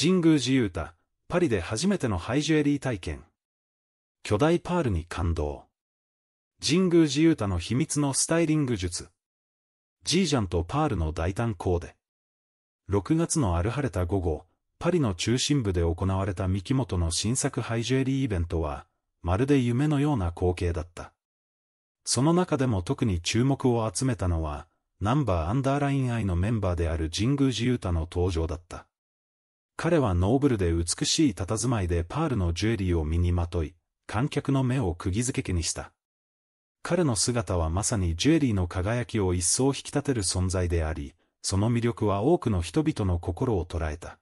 神宮寺勇太、パリで初めてのハイジュエリー体験。巨大パールに感動。神宮寺勇太の秘密のスタイリング術。ジージャンとパールの大胆コーデ。6月のる晴れた午後、パリの中心部で行われた三木本の新作ハイジュエリーイベントは、まるで夢のような光景だった。その中でも特に注目を集めたのは、ナンバーアンダーライン愛のメンバーである神宮寺勇太の登場だった。彼はノーブルで美しい佇まいでパールのジュエリーを身にまとい、観客の目を釘付けにした。彼の姿はまさにジュエリーの輝きを一層引き立てる存在であり、その魅力は多くの人々の心を捉えた。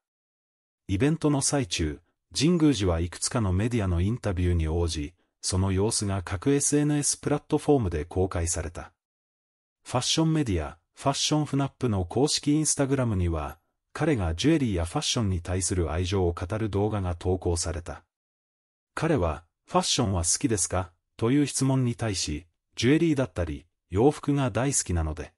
イベントの最中、神宮寺はいくつかのメディアのインタビューに応じ、その様子が各 SNS プラットフォームで公開された。ファッションメディア、ファッションフナップの公式インスタグラムには、彼がジュエリーやファッションに対する愛情を語る動画が投稿された。彼は、ファッションは好きですかという質問に対し、ジュエリーだったり、洋服が大好きなので。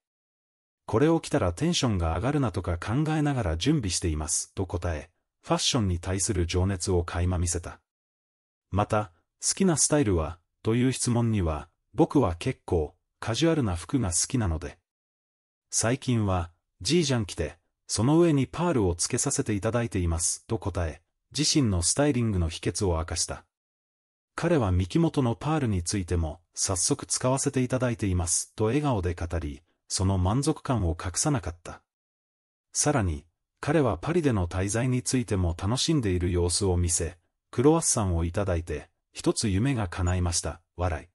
これを着たらテンションが上がるなとか考えながら準備しています、と答え、ファッションに対する情熱を垣間見せた。また、好きなスタイルは、という質問には、僕は結構、カジュアルな服が好きなので。最近は、ジージャン着て、その上にパールをつけさせていただいています、と答え、自身のスタイリングの秘訣を明かした。彼は三木本のパールについても、早速使わせていただいています、と笑顔で語り、その満足感を隠さなかった。さらに、彼はパリでの滞在についても楽しんでいる様子を見せ、クロワッサンをいただいて、一つ夢が叶いました、笑い。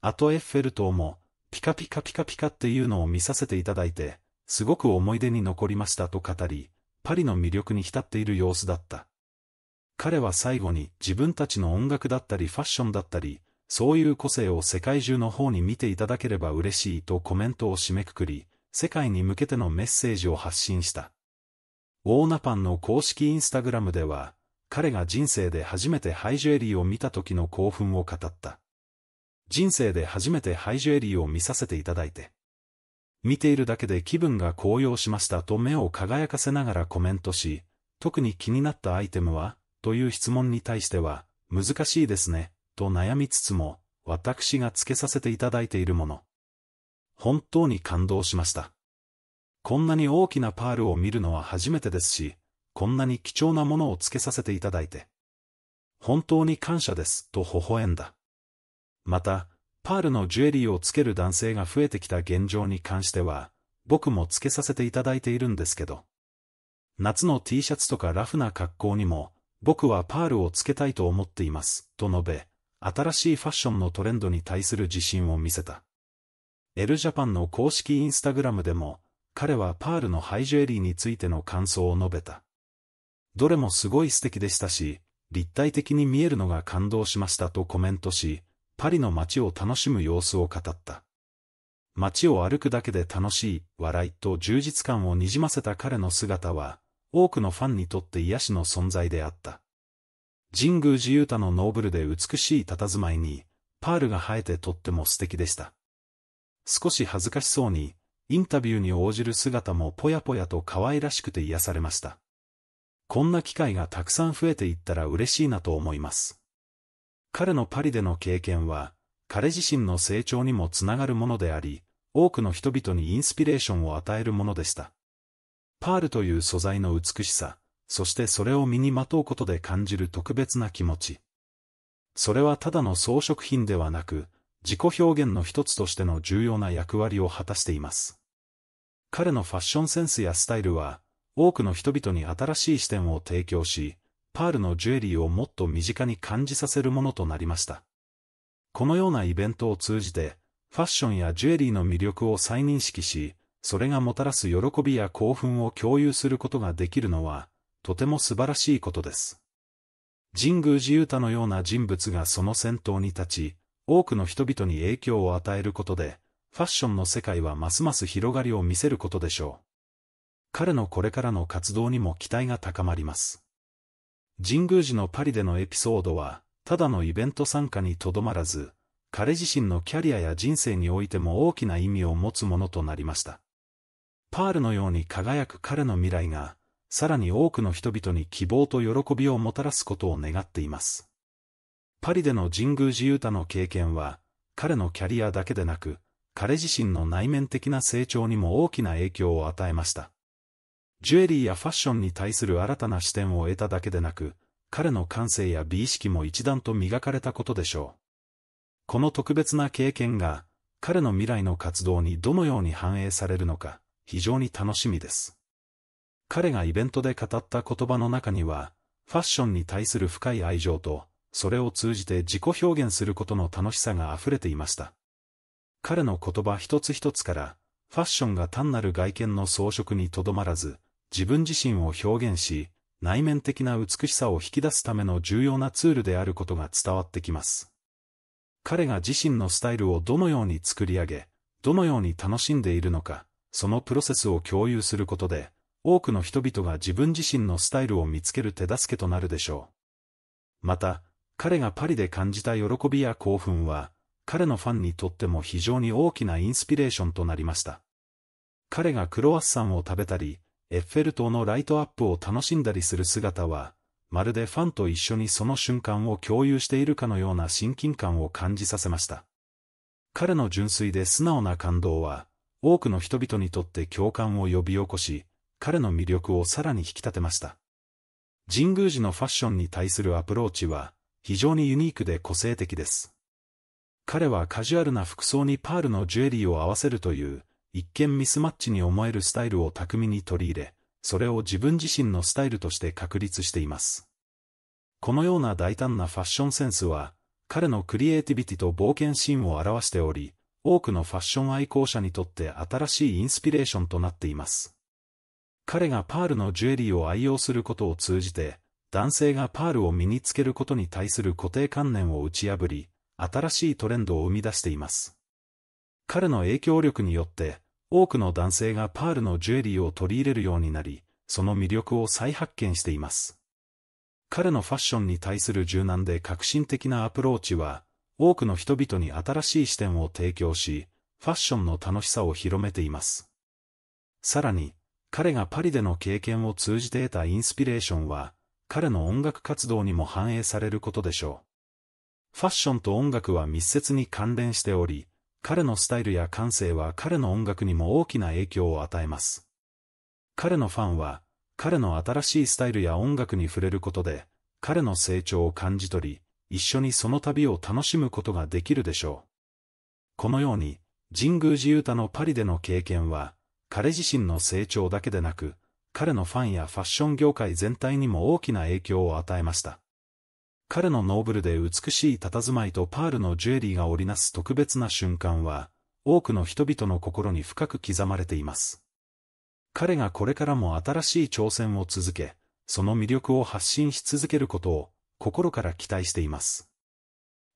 あとエッフェル塔も、ピカピカピカピカっていうのを見させていただいて、すごく思い出に残りましたと語り、パリの魅力に浸っている様子だった。彼は最後に自分たちの音楽だったりファッションだったり、そういう個性を世界中の方に見ていただければ嬉しいとコメントを締めくくり、世界に向けてのメッセージを発信した。オーナパンの公式インスタグラムでは、彼が人生で初めてハイジュエリーを見た時の興奮を語った。人生で初めてハイジュエリーを見させていただいて。見ているだけで気分が高揚しましたと目を輝かせながらコメントし、特に気になったアイテムはという質問に対しては、難しいですね、と悩みつつも、私が付けさせていただいているもの。本当に感動しました。こんなに大きなパールを見るのは初めてですし、こんなに貴重なものを付けさせていただいて。本当に感謝です、と微笑んだ。また、パールのジュエリーをつける男性が増えてきた現状に関しては、僕もつけさせていただいているんですけど。夏の T シャツとかラフな格好にも、僕はパールをつけたいと思っています、と述べ、新しいファッションのトレンドに対する自信を見せた。エルジャパンの公式インスタグラムでも、彼はパールのハイジュエリーについての感想を述べた。どれもすごい素敵でしたし、立体的に見えるのが感動しましたとコメントし、パリの街を楽しむ様子を語った。街を歩くだけで楽しい、笑いと充実感をにじませた彼の姿は、多くのファンにとって癒しの存在であった。神宮寺勇太のノーブルで美しい佇まいに、パールが生えてとっても素敵でした。少し恥ずかしそうに、インタビューに応じる姿もぽやぽやと可愛らしくて癒されました。こんな機会がたくさん増えていったら嬉しいなと思います。彼のパリでの経験は、彼自身の成長にもつながるものであり、多くの人々にインスピレーションを与えるものでした。パールという素材の美しさ、そしてそれを身にまとうことで感じる特別な気持ち。それはただの装飾品ではなく、自己表現の一つとしての重要な役割を果たしています。彼のファッションセンスやスタイルは、多くの人々に新しい視点を提供し、パールのジュエリーをもっと身近に感じさせるものとなりました。このようなイベントを通じて、ファッションやジュエリーの魅力を再認識し、それがもたらす喜びや興奮を共有することができるのは、とても素晴らしいことです。神宮寺勇太のような人物がその先頭に立ち、多くの人々に影響を与えることで、ファッションの世界はますます広がりを見せることでしょう。彼のこれからの活動にも期待が高まります。神宮寺のパリでのエピソードは、ただのイベント参加にとどまらず、彼自身のキャリアや人生においても大きな意味を持つものとなりました。パールのように輝く彼の未来が、さらに多くの人々に希望と喜びをもたらすことを願っています。パリでの神宮寺ユータの経験は、彼のキャリアだけでなく、彼自身の内面的な成長にも大きな影響を与えました。ジュエリーやファッションに対する新たな視点を得ただけでなく、彼の感性や美意識も一段と磨かれたことでしょう。この特別な経験が、彼の未来の活動にどのように反映されるのか、非常に楽しみです。彼がイベントで語った言葉の中には、ファッションに対する深い愛情と、それを通じて自己表現することの楽しさが溢れていました。彼の言葉一つ一つから、ファッションが単なる外見の装飾にとどまらず、自分自身を表現し、内面的な美しさを引き出すための重要なツールであることが伝わってきます。彼が自身のスタイルをどのように作り上げ、どのように楽しんでいるのか、そのプロセスを共有することで、多くの人々が自分自身のスタイルを見つける手助けとなるでしょう。また、彼がパリで感じた喜びや興奮は、彼のファンにとっても非常に大きなインスピレーションとなりました。彼がクロワッサンを食べたり、エッフェル塔のライトアップを楽しんだりする姿は、まるでファンと一緒にその瞬間を共有しているかのような親近感を感じさせました。彼の純粋で素直な感動は、多くの人々にとって共感を呼び起こし、彼の魅力をさらに引き立てました。神宮寺のファッションに対するアプローチは、非常にユニークで個性的です。彼はカジュアルな服装にパールのジュエリーを合わせるという、一見ミスマッチに思えるスタイルを巧みに取り入れ、それを自分自身のスタイルとして確立しています。このような大胆なファッションセンスは、彼のクリエイティビティと冒険シーンを表しており、多くのファッション愛好者にとって新しいインスピレーションとなっています。彼がパールのジュエリーを愛用することを通じて、男性がパールを身につけることに対する固定観念を打ち破り、新しいトレンドを生み出しています。彼の影響力によって、多くの男性がパールのジュエリーを取り入れるようになり、その魅力を再発見しています。彼のファッションに対する柔軟で革新的なアプローチは、多くの人々に新しい視点を提供し、ファッションの楽しさを広めています。さらに、彼がパリでの経験を通じて得たインスピレーションは、彼の音楽活動にも反映されることでしょう。ファッションと音楽は密接に関連しており、彼のスタイルや感性は彼の音楽にも大きな影響を与えます。彼のファンは、彼の新しいスタイルや音楽に触れることで、彼の成長を感じ取り、一緒にその旅を楽しむことができるでしょう。このように、神宮寺勇太のパリでの経験は、彼自身の成長だけでなく、彼のファンやファッション業界全体にも大きな影響を与えました。彼のノーブルで美しい佇まいとパールのジュエリーが織りなす特別な瞬間は、多くの人々の心に深く刻まれています。彼がこれからも新しい挑戦を続け、その魅力を発信し続けることを心から期待しています。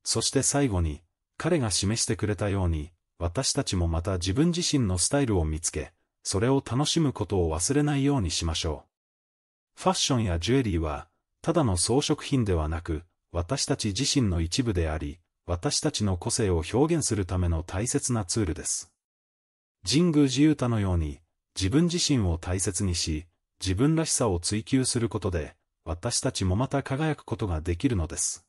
そして最後に、彼が示してくれたように、私たちもまた自分自身のスタイルを見つけ、それを楽しむことを忘れないようにしましょう。ファッションやジュエリーは、ただの装飾品ではなく、私たち自身の一部であり、私たちの個性を表現するための大切なツールです。神宮寺勇太のように、自分自身を大切にし、自分らしさを追求することで、私たちもまた輝くことができるのです。